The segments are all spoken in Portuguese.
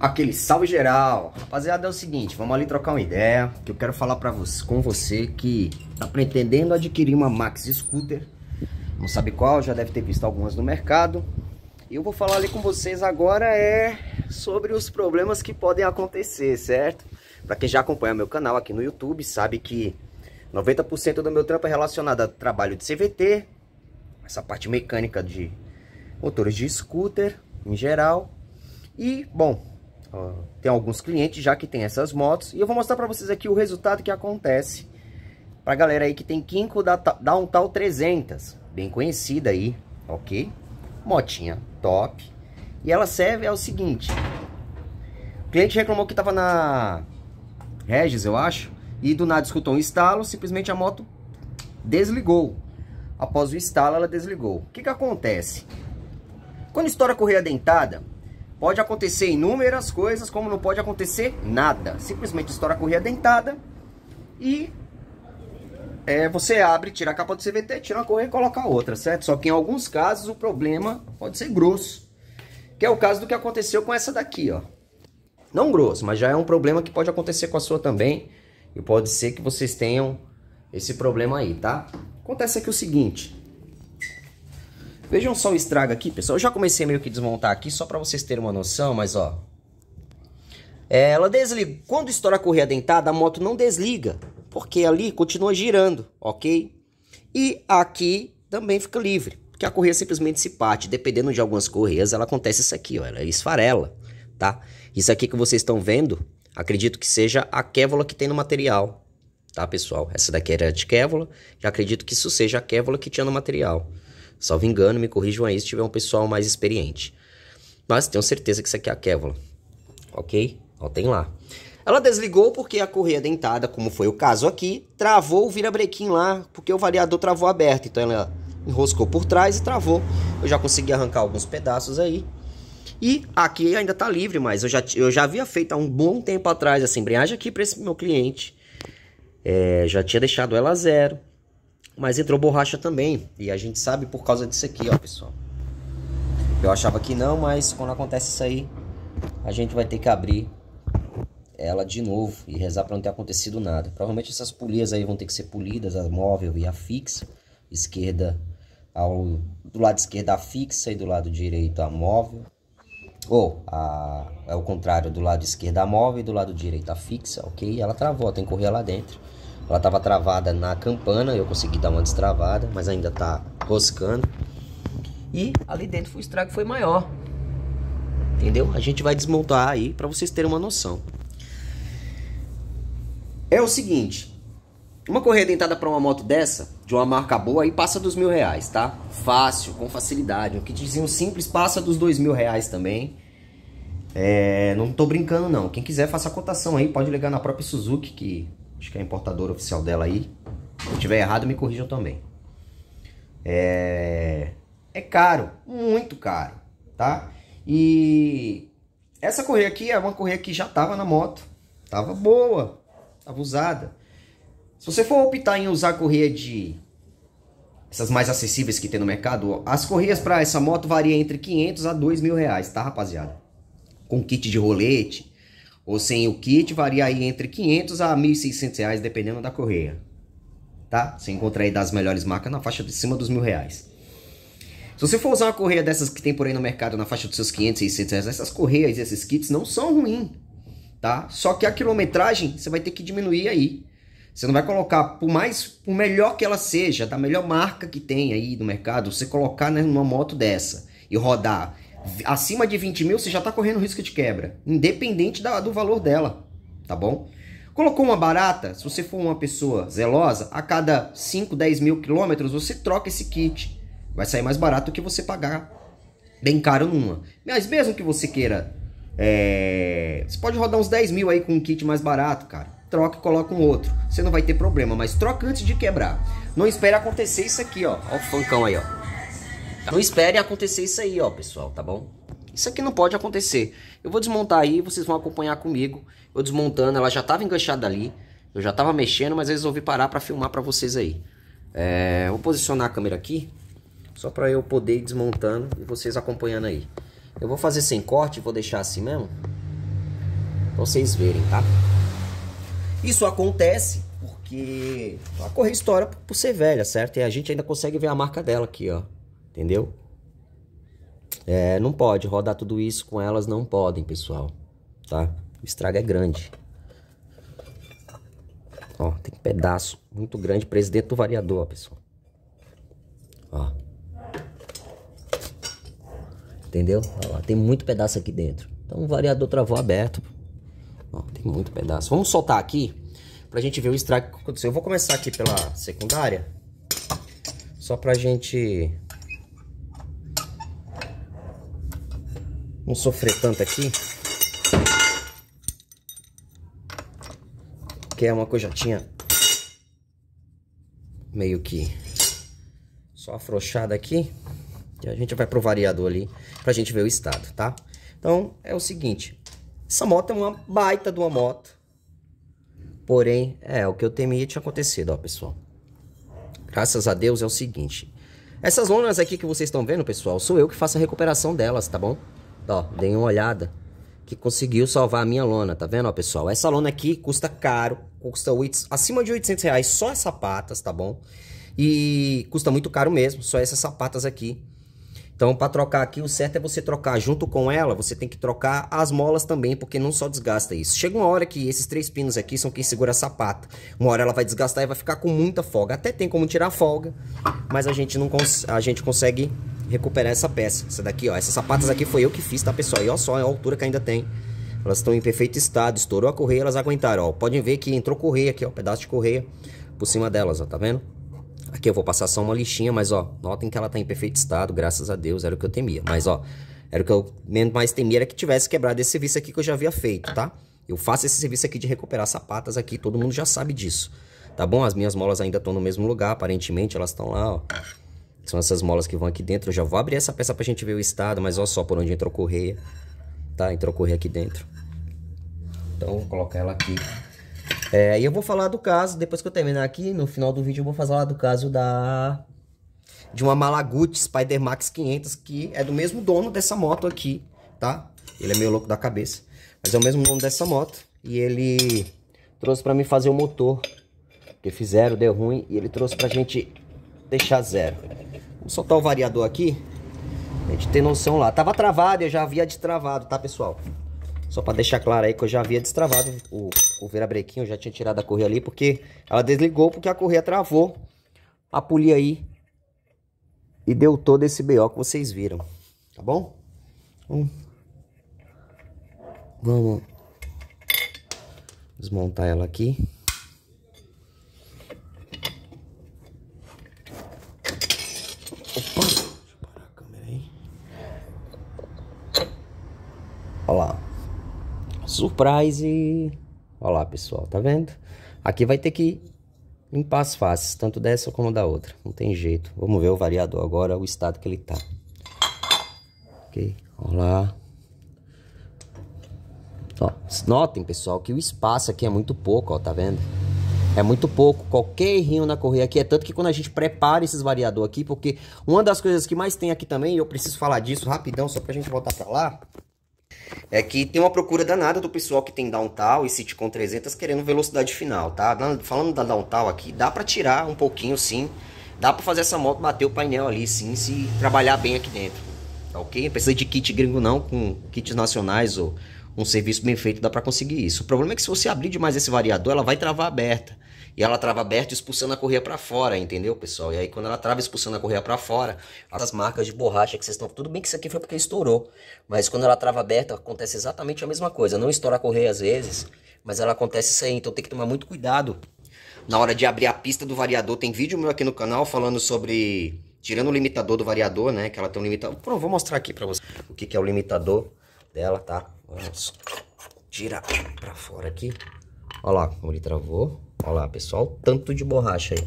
Aquele salve geral. Rapaziada, é o seguinte, vamos ali trocar uma ideia, que eu quero falar para você, com você que tá pretendendo adquirir uma Max Scooter, não sabe qual, já deve ter visto algumas no mercado. E eu vou falar ali com vocês agora é sobre os problemas que podem acontecer, certo? para quem já acompanha meu canal aqui no YouTube, sabe que 90% do meu trampo é relacionado a trabalho de CVT, essa parte mecânica de motores de scooter em geral. E, bom, tem alguns clientes já que tem essas motos. E eu vou mostrar para vocês aqui o resultado que acontece. Pra galera aí que tem Kinko da Downtal 300. Bem conhecida aí, ok? Motinha top. E ela serve é o seguinte. O cliente reclamou que tava na Regis, eu acho. E do nada escutou um estalo, simplesmente a moto desligou. Após o estalo, ela desligou. O que que acontece? Quando estoura a correia dentada, Pode acontecer inúmeras coisas, como não pode acontecer nada. Simplesmente estoura a correia dentada e é, você abre, tira a capa do CVT, tira uma correia e coloca outra, certo? Só que em alguns casos o problema pode ser grosso, que é o caso do que aconteceu com essa daqui, ó. Não grosso, mas já é um problema que pode acontecer com a sua também e pode ser que vocês tenham esse problema aí, tá? Acontece aqui o seguinte, Vejam só o estrago aqui, pessoal. Eu já comecei meio que desmontar aqui, só para vocês terem uma noção, mas ó. É, ela desliga. Quando estoura a correia dentada, a moto não desliga, porque ali continua girando, ok? E aqui também fica livre, porque a correia simplesmente se parte. Dependendo de algumas correias, ela acontece isso aqui, ó. Ela esfarela, tá? Isso aqui que vocês estão vendo, acredito que seja a kévola que tem no material, tá, pessoal? Essa daqui era de kévola, já acredito que isso seja a kévola que tinha no material. Salvo engano, me corrijam aí se tiver um pessoal mais experiente. Mas tenho certeza que isso aqui é a Kevlar. Ok? Ó, tem lá. Ela desligou porque a correia dentada, como foi o caso aqui, travou o virabrequim lá, porque o variador travou aberto. Então ela enroscou por trás e travou. Eu já consegui arrancar alguns pedaços aí. E aqui ainda tá livre, mas eu já, eu já havia feito há um bom tempo atrás essa embreagem aqui para esse meu cliente. É, já tinha deixado ela a zero. Mas entrou borracha também. E a gente sabe por causa disso aqui, ó, pessoal. Eu achava que não, mas quando acontece isso aí, a gente vai ter que abrir ela de novo e rezar para não ter acontecido nada. Provavelmente essas polias aí vão ter que ser polidas, a móvel e a fixa. Esquerda ao, do lado esquerdo a fixa e do lado direito a móvel. Ou é o contrário, do lado esquerdo a móvel e do lado direito a fixa, ok? Ela travou, tem que correr lá dentro. Ela estava travada na campana, eu consegui dar uma destravada, mas ainda está roscando. E ali dentro o estrago foi maior. Entendeu? A gente vai desmontar aí para vocês terem uma noção. É o seguinte, uma correia dentada para uma moto dessa, de uma marca boa, aí passa dos mil reais, tá? Fácil, com facilidade. Um kitzinho simples passa dos dois mil reais também. É, não tô brincando não. Quem quiser faça a cotação aí, pode ligar na própria Suzuki que Acho que é a importadora oficial dela aí. Se eu tiver errado, me corrijam também. É, é caro, muito caro, tá? E essa correia aqui é uma correia que já tava na moto, tava boa, tava usada. Se você for optar em usar a correia de essas mais acessíveis que tem no mercado, as correias para essa moto varia entre 500 a 2 mil reais, tá rapaziada? Com kit de rolete, ou sem o kit, varia aí entre 500 a 1.600 reais, dependendo da correia. Tá? Você encontra aí das melhores marcas na faixa de cima dos mil reais. Se você for usar uma correia dessas que tem por aí no mercado na faixa dos seus 500, 600 reais, essas correias e esses kits não são ruins, tá? Só que a quilometragem você vai ter que diminuir aí. Você não vai colocar, por mais, por melhor que ela seja, da melhor marca que tem aí no mercado, você colocar né, numa moto dessa e rodar acima de 20 mil, você já está correndo risco de quebra, independente da, do valor dela, tá bom? Colocou uma barata, se você for uma pessoa zelosa, a cada 5, 10 mil quilômetros você troca esse kit. Vai sair mais barato que você pagar bem caro numa. Mas mesmo que você queira, é... você pode rodar uns 10 mil aí com um kit mais barato, cara. Troca e coloca um outro. Você não vai ter problema, mas troca antes de quebrar. Não espere acontecer isso aqui, ó. Ó o funkão aí, ó. Não esperem acontecer isso aí, ó, pessoal, tá bom? Isso aqui não pode acontecer. Eu vou desmontar aí, vocês vão acompanhar comigo. Eu desmontando, ela já estava enganchada ali. Eu já estava mexendo, mas eu resolvi parar para filmar para vocês aí. É, vou posicionar a câmera aqui, só para eu poder ir desmontando e vocês acompanhando aí. Eu vou fazer sem corte, vou deixar assim mesmo. Pra vocês verem, tá? Isso acontece porque a correr história por ser velha, certo? E a gente ainda consegue ver a marca dela aqui, ó. Entendeu? É, não pode rodar tudo isso com elas, não podem, pessoal. Tá? O estrago é grande. Ó, tem um pedaço muito grande preso dentro do variador, ó, pessoal. Ó. Entendeu? Ó, lá, tem muito pedaço aqui dentro. Então o variador travou aberto. Ó, tem muito pedaço. Vamos soltar aqui pra gente ver o estrago que aconteceu. Eu vou começar aqui pela secundária. Só pra gente não sofrer tanto aqui. Que é uma que eu já tinha meio que só afrouxada aqui. E a gente vai pro variador ali pra gente ver o estado, tá? Então, é o seguinte. Essa moto é uma baita de uma moto. Porém, é, o que eu temia tinha acontecido, ó, pessoal. Graças a Deus é o seguinte. Essas lonas aqui que vocês estão vendo, pessoal, sou eu que faço a recuperação delas, tá bom? Ó, dei uma olhada que conseguiu salvar a minha lona, tá vendo, ó, pessoal? Essa lona aqui custa caro, custa 8, acima de 800 reais só as sapatas, tá bom? E custa muito caro mesmo, só essas sapatas aqui. Então, para trocar aqui, o certo é você trocar junto com ela, você tem que trocar as molas também, porque não só desgasta isso. Chega uma hora que esses três pinos aqui são quem segura a sapata. Uma hora ela vai desgastar e vai ficar com muita folga. Até tem como tirar folga, mas a gente, não a gente consegue recuperar essa peça. Essa daqui, ó. Essas sapatas aqui foi eu que fiz, tá, pessoal? E olha só a altura que ainda tem. Elas estão em perfeito estado. Estourou a correia, elas aguentaram, ó. Podem ver que entrou correia aqui, ó. Pedaço de correia por cima delas, ó. Tá vendo? Aqui eu vou passar só uma lixinha, mas ó, notem que ela tá em perfeito estado, graças a Deus, era o que eu temia. Mas ó, era o que eu mais temia era que tivesse quebrado esse serviço aqui que eu já havia feito, tá? Eu faço esse serviço aqui de recuperar sapatas aqui, todo mundo já sabe disso, tá bom? As minhas molas ainda estão no mesmo lugar, aparentemente elas estão lá, ó que são essas molas que vão aqui dentro. Eu já vou abrir essa peça pra gente ver o estado, mas olha só por onde entrou correia. Tá, entrou correia aqui dentro. Então, vou colocar ela aqui. É, e eu vou falar do caso, depois que eu terminar aqui, no final do vídeo eu vou falar do caso da... De uma Malaguti Spider Max 500, que é do mesmo dono dessa moto aqui, tá? Ele é meio louco da cabeça. Mas é o mesmo dono dessa moto. E ele trouxe pra mim fazer o motor. Porque fizeram, deu ruim. E ele trouxe pra gente deixar zero. Vamos soltar o variador aqui. A gente tem noção lá. Tava travado, eu já havia destravado, tá, pessoal? Só para deixar claro aí que eu já havia destravado o, o virabrequinho, eu já tinha tirado a correia ali, porque ela desligou porque a correia travou a polia aí e deu todo esse BO que vocês viram, tá bom? Hum. vamos desmontar ela aqui. Surprise! Olha lá, pessoal, tá vendo? Aqui vai ter que limpar as faces, tanto dessa como da outra. Não tem jeito. Vamos ver o variador agora, o estado que ele tá. Ok, olá lá. Ó, notem, pessoal, que o espaço aqui é muito pouco, ó, tá vendo? É muito pouco. Qualquer errinho na correia aqui é tanto que quando a gente prepara esses variador aqui, porque uma das coisas que mais tem aqui também, e eu preciso falar disso rapidão, só pra gente voltar pra lá, é que tem uma procura danada do pessoal que tem downtown e City com 300 querendo velocidade final, tá? Falando da downtown aqui, dá para tirar um pouquinho sim, dá para fazer essa moto bater o painel ali sim, se trabalhar bem aqui dentro, tá ok? Não precisa de kit gringo não, com kits nacionais ou um serviço bem feito dá para conseguir isso. O problema é que se você abrir demais esse variador, ela vai travar aberta e ela trava aberta expulsando a correia para fora, entendeu, pessoal? E aí quando ela trava expulsando a correia para fora, as marcas de borracha que vocês estão... Tudo bem que isso aqui foi porque estourou, mas quando ela trava aberta acontece exatamente a mesma coisa. Não estoura a correia às vezes, mas ela acontece isso aí, então tem que tomar muito cuidado. Na hora de abrir a pista do variador, tem vídeo meu aqui no canal falando sobre... Tirando o limitador do variador, né? Que ela tem um limitador. Pronto, vou mostrar aqui para vocês o que, que é o limitador dela, tá? Vamos. Tira para fora aqui. Olha lá como ele travou. Olha lá, pessoal, o tanto de borracha aí.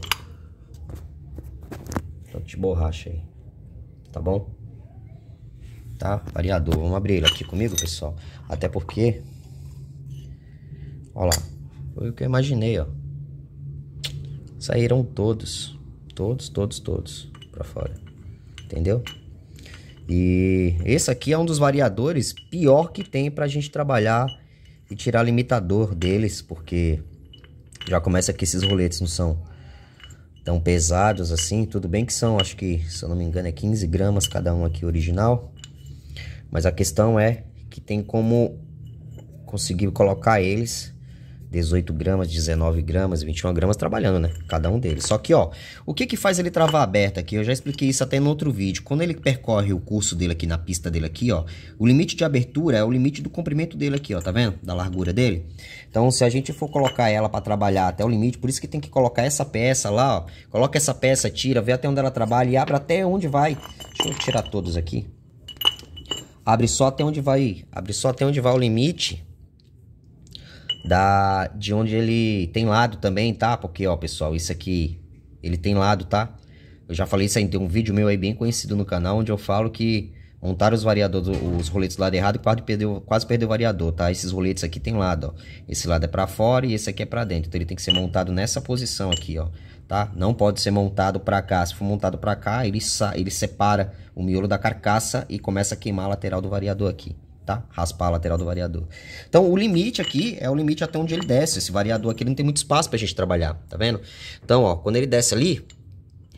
Tanto de borracha aí. Tá bom? Tá? Variador. Vamos abrir ele aqui comigo, pessoal. Até porque... Olha lá. Foi o que eu imaginei, ó. Saíram todos. Todos, todos, todos. Pra fora. Entendeu? E esse aqui é um dos variadores pior que tem pra gente trabalhar e tirar limitador deles, porque já começa que esses roletes não são tão pesados assim. Tudo bem que são, acho que, se eu não me engano, é 15 gramas cada um aqui original. Mas a questão é que tem como conseguir colocar eles 18 gramas, 19 gramas, 21 gramas trabalhando, né? Cada um deles. Só que, ó, o que que faz ele travar aberto aqui? Eu já expliquei isso até no outro vídeo. Quando ele percorre o curso dele aqui na pista dele aqui, ó, o limite de abertura é o limite do comprimento dele aqui, ó, tá vendo? Da largura dele. Então, se a gente for colocar ela para trabalhar até o limite, por isso que tem que colocar essa peça lá, ó. Coloca essa peça, tira, vê até onde ela trabalha e abre até onde vai. Deixa eu tirar todos aqui. Abre só até onde vai, abre só até onde vai o limite da de onde ele tem lado também, tá? Porque, ó, pessoal, isso aqui, ele tem lado, tá? Eu já falei isso aí, tem um vídeo meu aí bem conhecido no canal, onde eu falo que montaram os variadores, os roletes do lado errado e quase perdeu, quase perdeu o variador, tá? Esses roletes aqui tem lado, ó. Esse lado é para fora e esse aqui é para dentro. Então ele tem que ser montado nessa posição aqui, ó, tá? Não pode ser montado para cá. Se for montado para cá, ele, ele separa o miolo da carcaça e começa a queimar a lateral do variador aqui tá? Raspar a lateral do variador. Então, o limite aqui é o limite até onde ele desce. Esse variador aqui não tem muito espaço pra gente trabalhar, tá vendo? Então, ó, quando ele desce ali,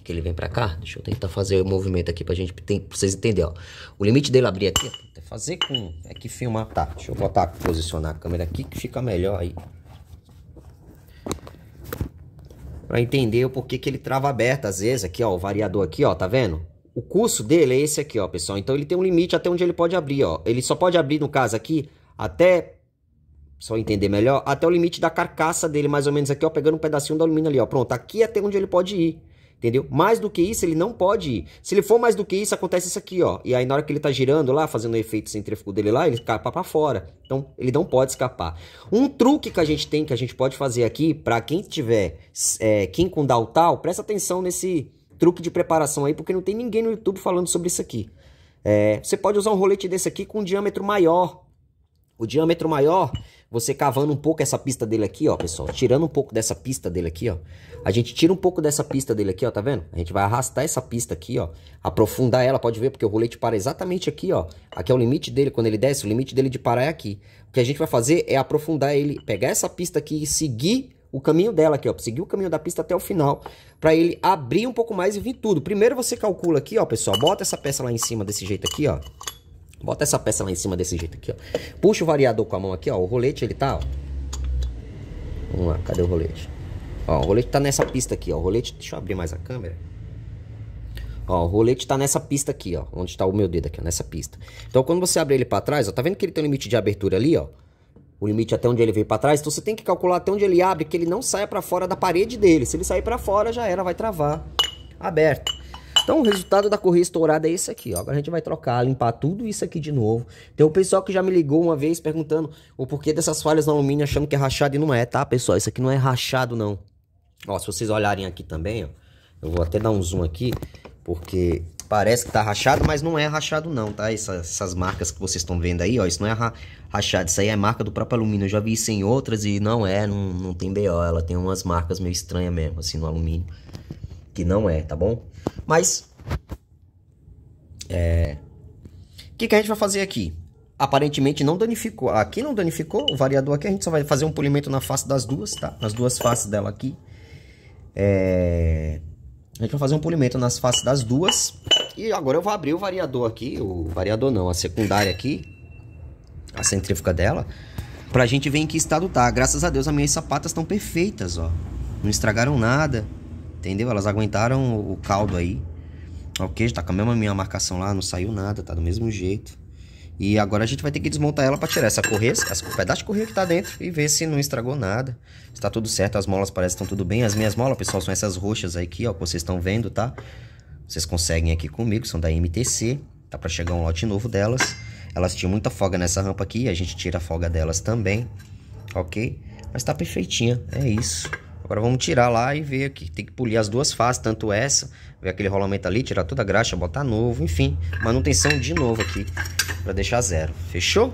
que ele vem pra cá, deixa eu tentar fazer o movimento aqui pra gente, tem, pra vocês entenderem, ó. O limite dele abrir aqui, fazer com, é que filmar, tá? Deixa eu botar, posicionar a câmera aqui que fica melhor aí. Pra entender o porquê que ele trava aberto às vezes, aqui, ó, o variador aqui, ó, tá vendo? o curso dele é esse aqui, ó, pessoal. Então ele tem um limite até onde ele pode abrir, ó. Ele só pode abrir, no caso aqui, até só entender melhor, até o limite da carcaça dele, mais ou menos aqui, ó, pegando um pedacinho do alumínio ali, ó. Pronto, aqui é até onde ele pode ir, entendeu? Mais do que isso, ele não pode ir. Se ele for mais do que isso, acontece isso aqui, ó. E aí, na hora que ele tá girando lá, fazendo o efeito centrífugo dele lá, ele escapa para fora. Então, ele não pode escapar. Um truque que a gente tem, que a gente pode fazer aqui, para quem tiver é, Kim com Daltal, presta atenção nesse truque de preparação aí, porque não tem ninguém no YouTube falando sobre isso aqui. É, você pode usar um rolete desse aqui com um diâmetro maior. O diâmetro maior, você cavando um pouco essa pista dele aqui, ó, pessoal. Tirando um pouco dessa pista dele aqui, ó. A gente tira um pouco dessa pista dele aqui, ó, tá vendo? A gente vai arrastar essa pista aqui, ó. Aprofundar ela, pode ver, porque o rolete para exatamente aqui, ó. Aqui é o limite dele, quando ele desce, o limite dele de parar é aqui. O que a gente vai fazer é aprofundar ele, pegar essa pista aqui e seguir o caminho dela aqui, ó, seguir o caminho da pista até o final, para ele abrir um pouco mais e vir tudo. Primeiro você calcula aqui, ó, pessoal, bota essa peça lá em cima desse jeito aqui, ó. Bota essa peça lá em cima desse jeito aqui, ó. Puxa o variador com a mão aqui, ó, o rolete ele tá, ó. Vamos lá, cadê o rolete? Ó, o rolete tá nessa pista aqui, ó, o rolete, deixa eu abrir mais a câmera. Ó, o rolete tá nessa pista aqui, ó, onde tá o meu dedo aqui, ó, nessa pista. Então quando você abre ele para trás, ó, tá vendo que ele tem um limite de abertura ali, ó? o limite até onde ele veio para trás, então você tem que calcular até onde ele abre, que ele não saia para fora da parede dele. Se ele sair para fora, já era, vai travar aberto. Então o resultado da correia estourada é esse aqui, ó. Agora a gente vai trocar, limpar tudo isso aqui de novo. Tem o pessoal que já me ligou uma vez perguntando o porquê dessas falhas no alumínio achando que é rachado e não é, tá, pessoal? Isso aqui não é rachado, não. Ó, se vocês olharem aqui também, ó. Eu vou até dar um zoom aqui, porque Parece que tá rachado, mas não é rachado não, tá? Essas, essas marcas que vocês estão vendo aí, ó, isso não é ra rachado, isso aí é marca do próprio alumínio. Eu já vi isso em outras e não é, não, não tem BO, ela tem umas marcas meio estranhas mesmo, assim, no alumínio. Que não é, tá bom? Mas, é... O que, que a gente vai fazer aqui? Aparentemente não danificou, aqui não danificou, o variador aqui, a gente só vai fazer um polimento na face das duas, tá? Nas duas faces dela aqui. É... A gente vai fazer um polimento nas faces das duas e agora eu vou abrir o variador aqui, o variador não, a secundária aqui, a centrífuga dela, pra gente ver em que estado tá. Graças a Deus as minhas sapatas estão perfeitas, ó. Não estragaram nada, entendeu? Elas aguentaram o caldo aí. Ok, tá com a mesma minha marcação lá, não saiu nada, tá do mesmo jeito. E agora a gente vai ter que desmontar ela para tirar essa correia, o pedaço de correia que tá dentro e ver se não estragou nada. Está tudo certo, as molas parecem que estão tudo bem. As minhas molas, pessoal, são essas roxas aqui, ó, que vocês estão vendo, tá? Vocês conseguem aqui comigo, são da MTC. Tá para chegar um lote novo delas. Elas tinham muita folga nessa rampa aqui, a gente tira a folga delas também, ok? Mas tá perfeitinha, é isso. Agora vamos tirar lá e ver aqui. Tem que polir as duas faces, tanto essa, ver aquele rolamento ali, tirar toda a graxa, botar novo, enfim. Manutenção de novo aqui, para deixar zero. Fechou?